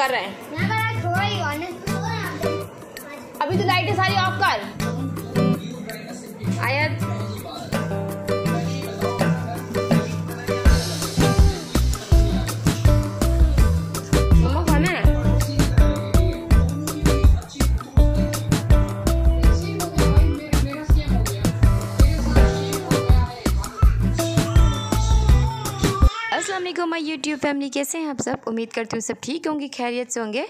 कर रहे हैं अभी तो लाइटें सारी ऑफ कर आया माय यूट्यूब फैमिली कैसे हैं आप सब उम्मीद करती हूँ सब ठीक होंगे खैरियत से होंगे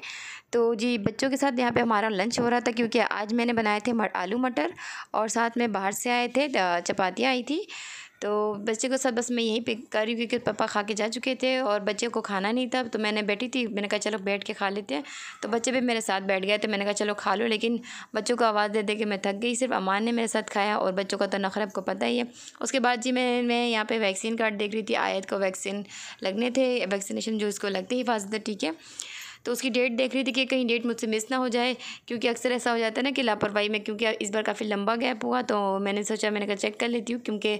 तो जी बच्चों के साथ यहाँ पे हमारा लंच हो रहा था क्योंकि आज मैंने बनाए थे आलू मटर और साथ में बाहर से आए थे चपातियाँ आई थी तो बच्चे को सब बस मैं यहीं पिक कर रही क्योंकि पापा खा के जा चुके थे और बच्चे को खाना नहीं था तो मैंने बैठी थी मैंने कहा चलो बैठ के खा लेते हैं तो बच्चे भी मेरे साथ बैठ गए तो मैंने कहा चलो खा लो लेकिन बच्चों को आवाज़ दे दे के मैं थक गई सिर्फ अमान ने मेरे साथ खाया और बच्चों का तो नखरब को पता ही है उसके बाद जी मैं मैं यहाँ पर वैक्सीन कार्ड देख रही थी आयत को वैक्सीन लगने थे वैक्सीनेशन जो इसको लगती है हिफाजत ठीक है तो उसकी डेट देख रही थी कि कहीं डेट मुझसे मिस ना हो जाए क्योंकि अक्सर ऐसा हो जाता है ना कि लापरवाही में क्योंकि इस बार काफ़ी लंबा गैप हुआ तो मैंने सोचा मैंने कहा चेक कर लेती हूँ क्योंकि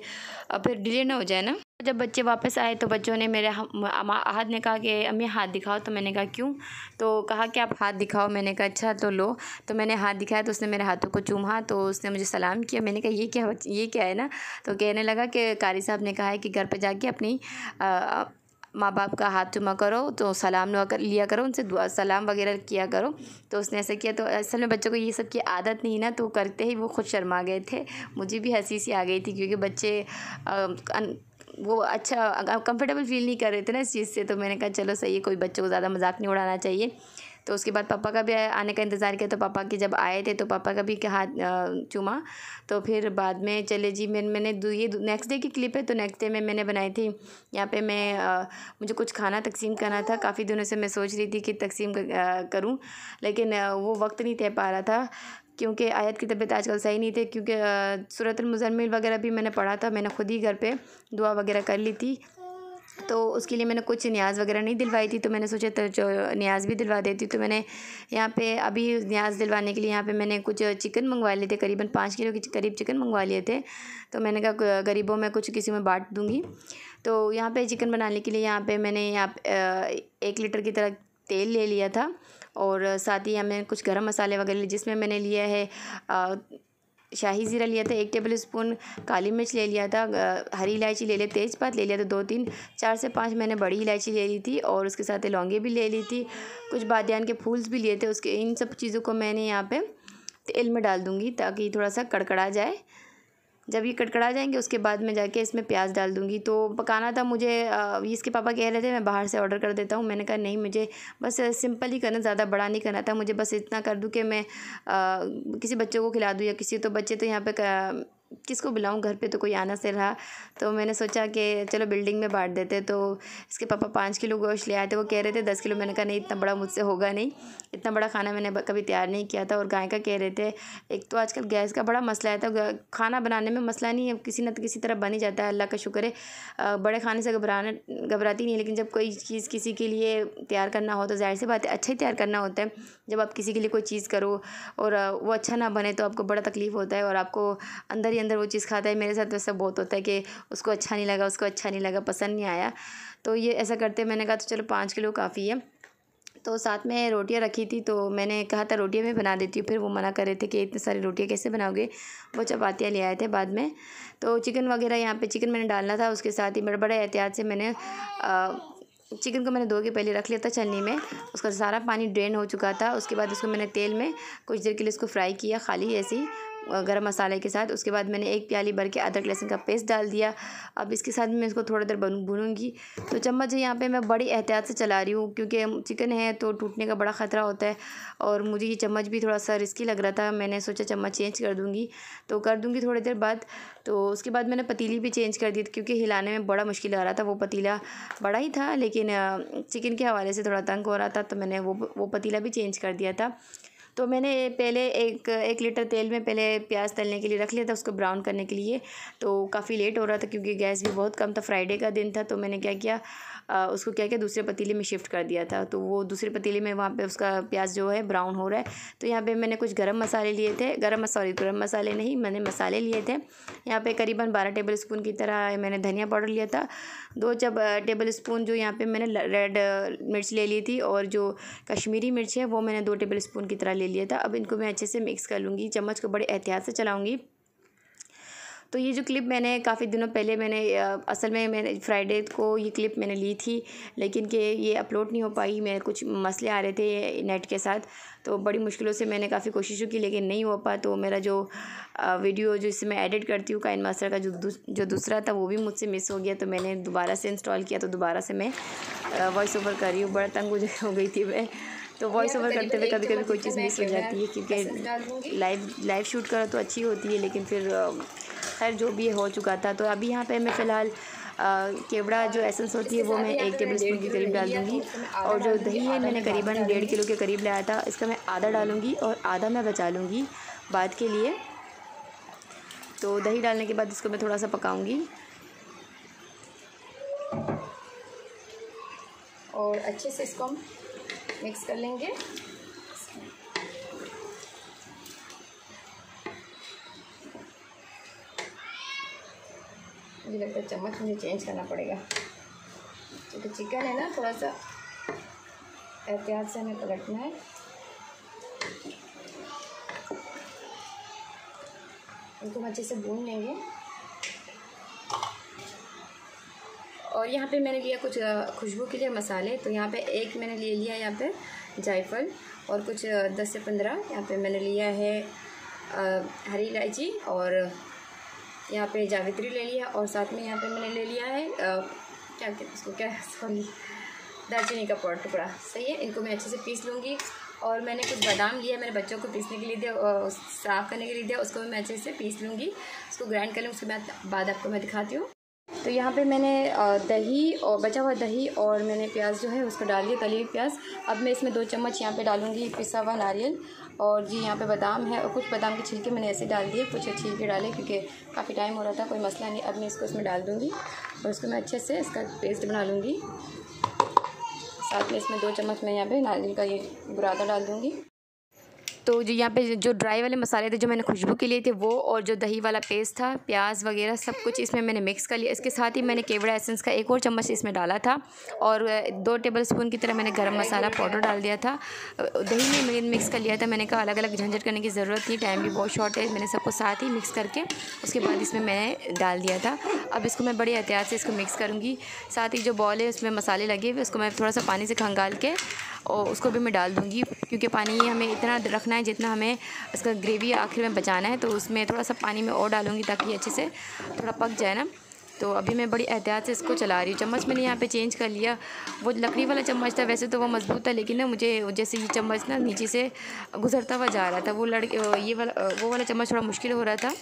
फिर डिले ना हो जाए ना जब बच्चे वापस आए तो बच्चों ने मेरे अहद ने कहा कि अम्मी हाथ दिखाओ तो मैंने कहा क्यों तो कहा कि आप हाथ दिखाओ मैंने कहा अच्छा तो लो तो मैंने हाथ दिखाया तो उसने मेरे हाथों को चूमा तो उसने मुझे सलाम किया मैंने कहा ये क्या ये क्या है ना तो कहने लगा कि कारी साहब ने कहा है कि घर पर जाके अपनी आ, माँ बाप का हाथ चुमा करो तो सलाम लुआ कर लिया करो उनसे सलाम वगैरह किया करो तो उसने ऐसा किया तो असल में बच्चों को ये सब की आदत नहीं ना तो करते ही वो खुद शर्मा गए थे मुझे भी हंसी सी आ गई थी क्योंकि बच्चे आ, अन, वो अच्छा कंफर्टेबल फील नहीं कर रहे थे ना इस चीज़ से तो मैंने कहा चलो सही है कोई बच्चों को ज़्यादा मजाक नहीं उड़ाना चाहिए तो उसके बाद पापा का भी आने का इंतज़ार किया तो पापा के जब आए थे तो पापा का भी हाथ चूमा तो फिर बाद में चले जी मैं मैंने ये नेक्स्ट डे की क्लिप है तो नेक्स्ट डे में मैंने बनाई थी यहाँ पे मैं आ, मुझे कुछ खाना तकसीम करना था काफ़ी दिनों से मैं सोच रही थी कि तकसीम करूँ लेकिन वो वक्त नहीं दे पा रहा था क्योंकि आयत की तबीयत आजकल सही नहीं थी क्योंकि सूरत मुजम्मिल वगैरह भी मैंने पढ़ा था मैंने खुद ही घर पे दुआ वगैरह कर ली थी तो उसके लिए मैंने कुछ न्याज़ वगैरह नहीं दिलवाई थी तो मैंने सोचा तो जो न्याज़ भी दिलवा देती तो मैंने यहाँ पे अभी न्याज़ दिलवाने के लिए यहाँ पे मैंने कुछ चिकन मंगवा लिए थे करीबन पाँच किलो के करीब चिकन मंगवा लिए थे तो मैंने कहा गरीबों में कुछ किसी में बाँट दूँगी तो यहाँ पे चिकन बनाने के लिए यहाँ पे मैंने यहाँ एक लीटर की तरह तेल ले लिया था और साथ ही यहाँ मैंने कुछ गर्म मसाले वगैरह जिसमें मैंने लिया है शाही ज़ीरा लिया था एक टेबल स्पून काली मिर्च ले लिया था हरी इलायची ले लिया तेज़पात ले लिया था दो तीन चार से पाँच मैंने बड़ी इलायची ले ली थी और उसके साथ लौंगे भी ले ली थी कुछ बादन के फूल्स भी लिए थे उसके इन सब चीज़ों को मैंने यहाँ पर तेल में डाल दूँगी ताकि थोड़ा सा कड़कड़ा जाए जब ये कटकड़ा जाएंगे उसके बाद मैं जाके इसमें प्याज डाल दूँगी तो पकाना था मुझे इसके पापा कह रहे थे मैं बाहर से ऑर्डर कर देता हूँ मैंने कहा नहीं मुझे बस सिंपल ही करना ज़्यादा बड़ा नहीं करना था मुझे बस इतना कर दूँ कि मैं आ, किसी बच्चों को खिला दूँ या किसी तो बच्चे तो यहाँ पे किसको बुलाऊँ घर पे तो कोई आना से रहा तो मैंने सोचा कि चलो बिल्डिंग में बांट देते तो इसके पापा पाँच किलो गोश्त ले आए थे वो कह रहे थे दस किलो मैंने कहा नहीं इतना बड़ा मुझसे होगा नहीं इतना बड़ा खाना मैंने कभी तैयार नहीं किया था और गाय का कह रहे थे एक तो आजकल गैस का बड़ा मसला है तो खाना बनाने में मसला नहीं है किसी न किसी तरह बन ही जाता है अल्लाह का शुक्र है बड़े खाने से घबराना घबराती नहीं लेकिन जब कोई चीज़ किसी के लिए तैयार करना हो तो जाहिर सी बात है अच्छा ही तैयार करना होता है जब आप किसी के लिए कोई चीज़ करो और वो अच्छा ना बने तो आपको बड़ा तकलीफ़ होता है और आपको अंदर ही अंदर वो चीज़ खाता है मेरे साथ वैसा तो बहुत होता है कि उसको अच्छा नहीं लगा उसको अच्छा नहीं लगा पसंद नहीं आया तो ये ऐसा करते मैंने कहा तो चलो पाँच किलो काफ़ी है तो साथ में रोटियां रखी थी तो मैंने कहा था रोटियां मैं बना देती हूँ फिर वो मना कर रहे थे कि इतनी सारी रोटियां कैसे बनाओगे वो चपातियाँ ले आए थे बाद में तो चिकन वगैरह यहाँ पे चिकन मैंने डालना था उसके साथ ही बड़े बड़े एहतियात से मैंने आ, चिकन को मैंने धो के पहले रख लिया था छलनी में उसका सारा पानी ड्रेन हो चुका था उसके बाद उसको मैंने तेल में कुछ देर के लिए उसको फ्राई किया खाली ऐसी ही गरम मसाले के साथ उसके बाद मैंने एक प्याली भर के अदरक लहसुन का पेस्ट डाल दिया अब इसके साथ मैं इसको थोड़ी देर भूनूंगी तो चम्मच यहाँ पे मैं बड़ी एहतियात से चला रही हूँ क्योंकि चिकन है तो टूटने का बड़ा ख़तरा होता है और मुझे ये चम्मच भी थोड़ा सा रिस्की लग रहा था मैंने सोचा चम्मच चेंज कर दूँगी तो कर दूँगी थोड़ी देर बाद तो उसके बाद मैंने पतीली भी चेंज कर दी क्योंकि हिलाने में बड़ा मुश्किल आ रहा था वो पतीला बड़ा ही था लेकिन चिकन के हवाले से थोड़ा तंग हो रहा था तो मैंने वो वो पतीला भी चेंज कर दिया था तो मैंने पहले एक एक लीटर तेल में पहले प्याज तलने के लिए रख लिया था उसको ब्राउन करने के लिए तो काफ़ी लेट हो रहा था क्योंकि गैस भी बहुत कम था फ्राइडे का दिन था तो मैंने क्या किया उसको क्या क्या दूसरे पतीले में शिफ्ट कर दिया था तो वो दूसरे पतीले में वहाँ पे उसका प्याज जो है ब्राउन हो रहा है तो यहाँ पे मैंने कुछ गरम मसाले लिए थे गरम मसाले गरम मसाले नहीं मैंने मसाले लिए थे यहाँ पे करीबन बारह टेबल स्पून की तरह मैंने धनिया पाउडर लिया था दो जब टेबल स्पून जो यहाँ पर मैंने रेड मिर्च ले ली थी और जो कश्मीरी मिर्च है वो मैंने दो टेबल स्पून की तरह ले लिया था अब इनको मैं अच्छे से मिक्स कर लूँगी चम्मच को बड़े एहतियात से चलाऊँगी तो ये जो क्लिप मैंने काफ़ी दिनों पहले मैंने असल में मैंने फ्राइडे को ये क्लिप मैंने ली थी लेकिन कि ये अपलोड नहीं हो पाई मेरे कुछ मसले आ रहे थे नेट के साथ तो बड़ी मुश्किलों से मैंने काफ़ी कोशिशों की लेकिन नहीं हो पा तो मेरा जो वीडियो जो इससे मैं एडिट करती हूँ काइन मास्टर का जो जो दूसरा था वो भी मुझसे मिस हो गया तो मैंने दोबारा से इंस्टॉल किया तो दोबारा से मैं वॉइस ओवर कर रही हूँ बड़ा तंग हो गई थी मैं तो वॉइस ओवर करते हुए कभी कभी कोई चीज़ मिस हो जाती है क्योंकि लाइव लाइव शूट करो तो अच्छी होती है लेकिन फिर खैर जो भी हो चुका था तो अभी यहाँ पे मैं फ़िलहाल केवड़ा जो एसेंस होती है वो मैं एक टेबल स्पून के करीब डाल दूँगी और जो दही है मैंने करीबन डेढ़ किलो के करीब लाया था इसका मैं आधा डालूँगी और आधा मैं बचा लूँगी बाद के लिए तो दही डालने के बाद इसको मैं थोड़ा सा पकाऊँगी और अच्छे से इसको हम मिक्स कर लेंगे मुझे लगता है चम्मच मुझे चेंज करना पड़ेगा क्योंकि तो चिकन है ना थोड़ा सा एहतियात से हमें पलटना है इनको हम अच्छे से भून लेंगे और यहाँ पे मैंने लिया कुछ खुशबू के लिए मसाले तो यहाँ पे एक मैंने ले लिया यहाँ पे जायफल और कुछ दस से पंद्रह यहाँ पे मैंने लिया है हरी इलायची और यहाँ पे जावित्री ले लिया और साथ में यहाँ पे मैंने ले लिया है आ, क्या कहते हैं उसको क्या सॉरी दालचीनी का पाउडर टुकड़ा सही है इनको मैं अच्छे से पीस लूँगी और मैंने कुछ बादाम लिया मेरे बच्चों को पीसने के लिए दिया साफ़ करने के लिए दिया उसको मैं अच्छे से पीस लूँगी उसको ग्राइंड कर लूँ उसके बाद आपको मैं दिखाती हूँ तो यहाँ पे मैंने दही और बचा हुआ दही और मैंने प्याज जो है उसको डाल दिया तली हुई प्याज अब मैं इसमें दो चम्मच यहाँ पे डालूँगी पिसा हुआ नारियल और जी यहाँ पे बादाम है और कुछ बादाम के छिलके मैंने ऐसे डाल दिए कुछ छिलके डाले क्योंकि काफ़ी टाइम हो रहा था कोई मसला नहीं अब मैं इसको इसमें डाल दूँगी और उसको मैं अच्छे से इसका पेस्ट बना लूँगी साथ में इसमें दो चम्मच मैं यहाँ पर नारियल का ये बुरादा डाल दूँगी तो जो यहाँ पे जो ड्राई वाले मसाले थे जो मैंने खुशबू के लिए थे वो और जो दही वाला पेस्ट था प्याज वगैरह सब कुछ इसमें मैंने मिक्स कर लिया इसके साथ ही मैंने केवड़ा एसेंस का एक और चम्मच इसमें डाला था और दो टेबल स्पून की तरह मैंने गर्म मसाला पाउडर डाल दिया था दही में मैंने मिक्स कर लिया था मैंने कहा अलग अलग झंझट करने की ज़रूरत थी टाइम भी बहुत शॉर्ट है मैंने सबको साथ ही मिक्स करके उसके बाद इसमें मैंने डाल दिया था अब इसको मैं बड़े एहतियात से इसको मिक्स करूँगी साथ ही जो बॉल है उसमें मसाले लगे हुए उसको मैं थोड़ा सा पानी से खंगाल के और उसको भी मैं डाल दूँगी क्योंकि पानी हमें इतना रखना है जितना हमें इसका ग्रेवी आखिर में बचाना है तो उसमें थोड़ा सा पानी में और डालूँगी ताकि अच्छे से थोड़ा पक जाए ना तो अभी मैं बड़ी एहतियात से इसको चला रही हूँ चम्मच मैंने यहाँ पे चेंज कर लिया वो लकड़ी वाला चम्मच था वैसे तो वो मज़बूत था लेकिन ना मुझे जैसे ये चम्मच ना नीचे से गुजरता हुआ जा रहा था वो लड़के ये वाला वो वाला चम्मच थोड़ा मुश्किल हो रहा था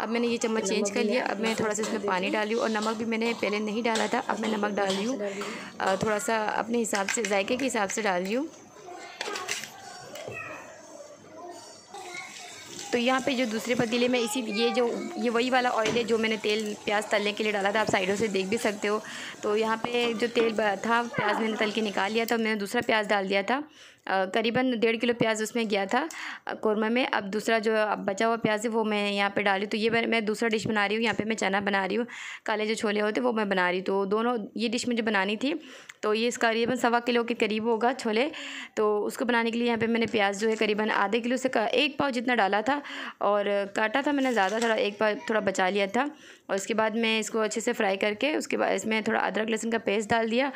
अब मैंने ये चम्मच चेंज कर लिया अब मैं थोड़ा सा इसमें पानी डाली हूँ और नमक भी मैंने पहले नहीं डाला था अब मैं नमक डाल रही हूँ थोड़ा सा अपने हिसाब से जायके के हिसाब से डाल रही हूँ तो यहाँ पे जो दूसरे पतीले में इसी ये जो ये वही वाला ऑयल है जो मैंने तेल प्याज तलने के लिए डाला था आप साइडों से देख भी सकते हो तो यहाँ पे जो तेल था प्याज मैंने तल के निकाल लिया था मैंने दूसरा प्याज डाल दिया था करीबन डेढ़ किलो प्याज उसमें गया था कोरमा में अब दूसरा जो अब बचा हुआ प्याज है वो मैं यहाँ पे डाली तो ये मैं दूसरा डिश बना रही हूँ यहाँ पे मैं चना बना रही हूँ काले जो छोले होते वो मैं बना रही तो दोनों ये डिश मुझे बनानी थी तो ये इसका करीबन सवा किलो के करीब होगा छोले तो उसको बनाने के लिए यहाँ पर मैंने प्याज जो है करीबन आधे किलो से एक पाव जितना डाला था और काटा था मैंने ज़्यादा थोड़ा एक पाव थोड़ा बचा लिया था और इसके बाद मैं इसको अच्छे से फ्राई करके उसके बाद इसमें थोड़ा अदरक लहसुन का पेस्ट डाल दिया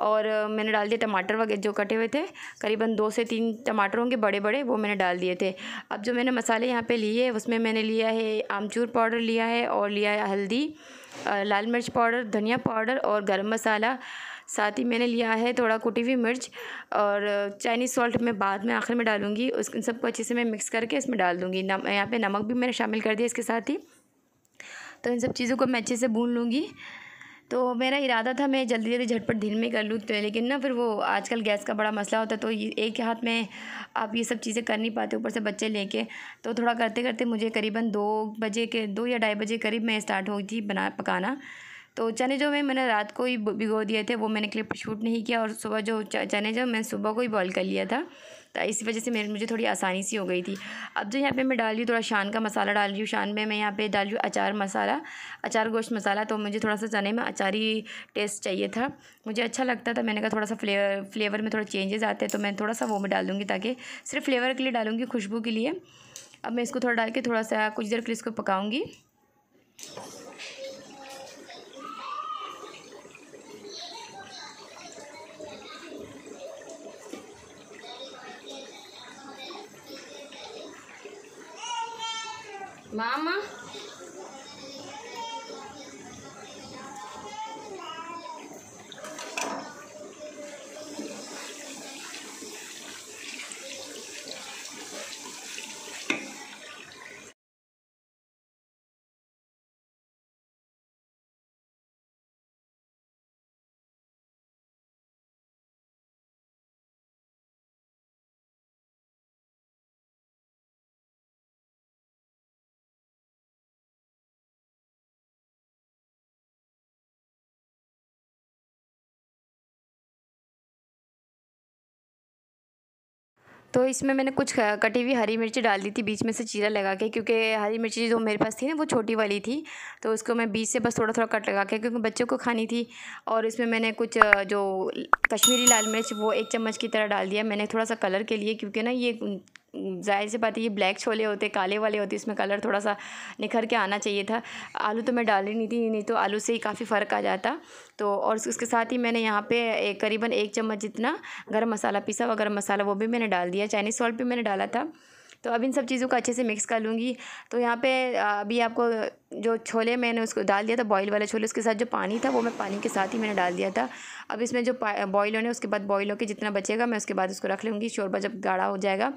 और मैंने डाल दिया टमाटर वगैरह जो कटे हुए थे करीबन दो से तीन टमाटर होंगे बड़े बड़े वो मैंने डाल दिए थे अब जो मैंने मसाले यहाँ पे लिए उसमें मैंने लिया है आमचूर पाउडर लिया है और लिया है हल्दी लाल मिर्च पाउडर धनिया पाउडर और गर्म मसाला साथ ही मैंने लिया है थोड़ा कुटी हुई मिर्च और चाइनीज़ सॉल्ट मैं बाद में आखिर में डालूँगी उस सबको अच्छे से मैं मिक्स करके इसमें डाल दूँगी नम यहाँ पे नमक भी मैंने शामिल कर दिया इसके साथ ही तो इन सब चीज़ों को मैं अच्छे से भून लूँगी तो मेरा इरादा था मैं जल्दी जल्दी झटपट दिन में कर लूँ तो लेकिन ना फिर वो आजकल गैस का बड़ा मसला होता है तो एक हाथ में आप ये सब चीज़ें कर नहीं पाते ऊपर से बच्चे लेके तो थोड़ा करते करते मुझे करीबन दो बजे के दो या ढाई बजे करीब मैं स्टार्ट गई थी बना पकाना तो चने जो मैं मैंने रात को ही भिगो दिए थे वो मैंने क्लिप शूट नहीं किया और सुबह जो चने जो मैंने सुबह को ही बॉयल कर लिया था तो इसी वजह से मेरे मुझे थोड़ी आसानी सी हो गई थी अब जो यहाँ पे मैं डाल रही हूँ थोड़ा शान का मसाला डाल रही हूँ शान में मैं यहाँ पे डाल रही हूँ अचार मसाला अचार गोश्त मसाला तो मुझे थोड़ा सा चने में अचारी टेस्ट चाहिए था मुझे अच्छा लगता था मैंने कहा थोड़ा सा फ्लेवर फ्लेवर में थोड़ा चेंजेस आते हैं तो मैं थोड़ा सा वो में डाल दूँगी ताकि सिर्फ फ्लेवर के लिए डालूँगी खुशबू के लिए अब मैं इसको थोड़ा डाल के थोड़ा सा कुछ देर के लिए इसको पकाऊँगी 妈妈。तो इसमें मैंने कुछ कटी हुई हरी मिर्ची डाल दी थी बीच में से चीरा लगा के क्योंकि हरी मिर्ची जो मेरे पास थी ना वो छोटी वाली थी तो उसको मैं बीच से बस थोड़ा थोड़ा कट लगा के क्योंकि बच्चों को खानी थी और इसमें मैंने कुछ जो कश्मीरी लाल मिर्च वो एक चम्मच की तरह डाल दिया मैंने थोड़ा सा कलर के लिए क्योंकि ना ये जाहिर सी बात है ये ब्लैक छोले होते काले वाले होते इसमें कलर थोड़ा सा निखर के आना चाहिए था आलू तो मैं डाली नहीं थी नहीं तो आलू से ही काफ़ी फ़र्क आ जाता तो और उसके साथ ही मैंने यहाँ पे एक करीबन एक चम्मच जितना गरम मसाला पिसा हुआ गर्म मसाला वो भी मैंने डाल दिया चाइनीज़ सॉल्ट भी मैंने डाला था तो अब इन सब चीज़ों को अच्छे से मिक्स कर लूँगी तो यहाँ पे अभी आपको जो छोले मैंने उसको डाल दिया था बॉईल वाले छोले उसके साथ जो पानी था वो मैं पानी के साथ ही मैंने डाल दिया था अब इसमें जो बॉईल होने उसके बाद बॉईल होकर जितना बचेगा मैं उसके बाद उसको रख लूँगी शोरबा जब गाढ़ा हो जाएगा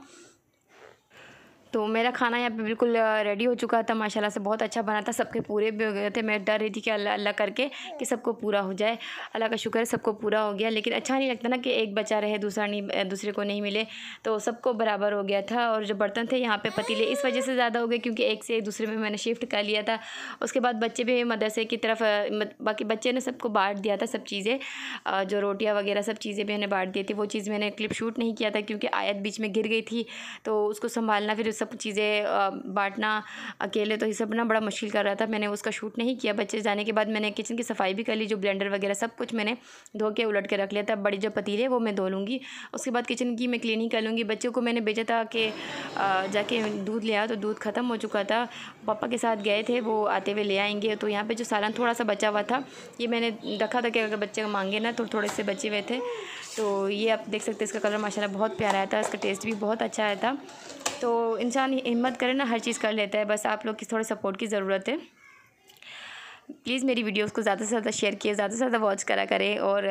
तो मेरा खाना यहाँ पे बिल्कुल रेडी हो चुका था माशाल्लाह से बहुत अच्छा बना था सबके पूरे भी हो गए थे मैं डर रही थी कि अल्लाह अल्लाह करके कि सबको पूरा हो जाए अल्लाह का शुक्र है सबको पूरा हो गया लेकिन अच्छा नहीं लगता ना कि एक बचा रहे दूसरा नहीं दूसरे को नहीं मिले तो सबको बराबर हो गया था और जो बर्तन थे यहाँ पर पतीले इस वजह से ज़्यादा हो गए क्योंकि एक से एक दूसरे में मैंने शिफ्ट कर लिया था उसके बाद बच्चे भी मदरसे की तरफ बाकी बच्चे ने सबको बांट दिया था सब चीज़ें जो रोटियाँ वगैरह सब चीज़ें भी मैंने बांट दी थी वो चीज़ मैंने क्लिप शूट नहीं किया था क्योंकि आयत बीच में गिर गई थी तो उसको संभालना फिर सब चीज़ें बांटना अकेले तो ये सब ना बड़ा मुश्किल कर रहा था मैंने उसका शूट नहीं किया बच्चे जाने के बाद मैंने किचन की सफाई भी कर ली जो ब्लेंडर वगैरह सब कुछ मैंने धो के उलट के रख लिया था बड़ी जो पतीले वो मैं धो लूँगी उसके बाद किचन की मैं क्लीनिंग कर लूँगी बच्चों को मैंने भेजा था कि जाके दूध ले आया तो दूध ख़त्म हो चुका था पापा के साथ गए थे वो आते हुए ले आएंगे तो यहाँ पर जो सालन थोड़ा सा बचा हुआ था ये मैंने रखा था कि अगर बच्चे मांगे ना तो थोड़े से बचे हुए थे तो ये आप देख सकते हैं इसका कलर माशाल्लाह बहुत प्यारा आया था इसका टेस्ट भी बहुत अच्छा आया था तो इंसान हिम्मत करे ना हर चीज़ कर लेता है बस आप लोग की थोड़ा सपोर्ट की ज़रूरत है प्लीज़ मेरी वीडियोस को ज़्यादा से ज़्यादा शेयर किए ज़्यादा से ज़्यादा वॉच करा करें और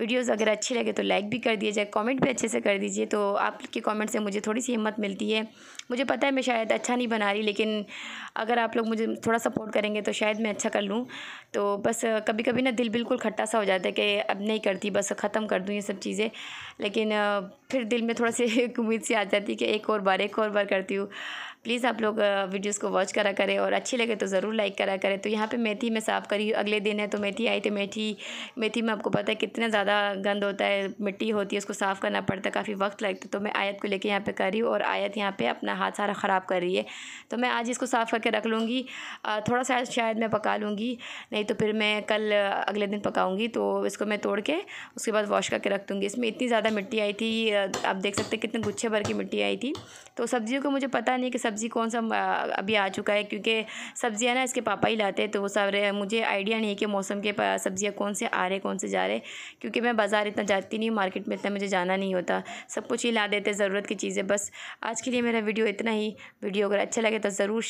वीडियोस अगर अच्छे लगे तो लाइक भी कर दिया जाए कमेंट भी अच्छे से कर दीजिए तो आपके कमेंट से मुझे थोड़ी सी हिम्मत मिलती है मुझे पता है मैं शायद अच्छा नहीं बना रही लेकिन अगर आप लोग मुझे थोड़ा सपोर्ट करेंगे तो शायद मैं अच्छा कर लूँ तो बस कभी कभी ना दिल बिल्कुल खट्टा सा हो जाता है कि अब नहीं करती बस ख़त्म कर दूँ ये सब चीज़ें लेकिन फिर दिल में थोड़ा सी उम्मीद सी आ जाती है कि एक और बार एक और बार करती हूँ प्लीज़ आप लोग वीडियोस को वॉच करा करें और अच्छी लगे तो ज़रूर लाइक करा करें तो यहाँ पे मेथी मैं साफ़ करी अगले दिन है तो मेथी आई तो मेथी मेथी में आपको पता है कितना ज़्यादा गंद होता है मिट्टी होती है उसको साफ़ करना पड़ता है काफ़ी वक्त लगता है तो मैं आयत को लेके यहाँ पे कर रही हूँ और आयत यहाँ पे अपना हाथ सारा ख़राब कर रही है तो मैं आज इसको साफ़ करके रख लूँगी थोड़ा सा शायद मैं पका लूँगी नहीं तो फिर मैं कल अगले दिन पकाऊँगी तो इसको मैं तोड़ के उसके बाद वॉश करके रख दूँगी इसमें इतनी ज़्यादा मिट्टी आई थी आप देख सकते कितने गुच्छे भर की मिट्टी आई थी तो सब्ज़ियों को मुझे पता नहीं कि सब्ज़ी कौन सा अभी आ चुका है क्योंकि सब्ज़ियाँ ना इसके पापा ही लाते हैं तो वो सब मुझे आइडिया नहीं है कि मौसम के सब्ज़ियाँ कौन से आ रहे कौन से जा रहे क्योंकि मैं बाज़ार इतना जाती नहीं हूँ मार्केट में इतना मुझे जाना नहीं होता सब कुछ ही ला देते ज़रूरत की चीज़ें बस आज के लिए मेरा वीडियो इतना ही वीडियो अगर अच्छा लगे तो ज़रूर